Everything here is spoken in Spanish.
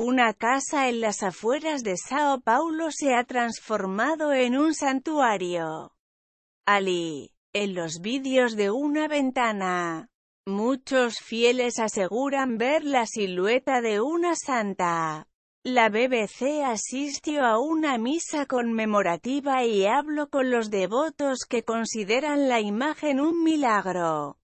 Una casa en las afueras de Sao Paulo se ha transformado en un santuario. Ali. En los vídeos de una ventana, muchos fieles aseguran ver la silueta de una santa. La BBC asistió a una misa conmemorativa y habló con los devotos que consideran la imagen un milagro.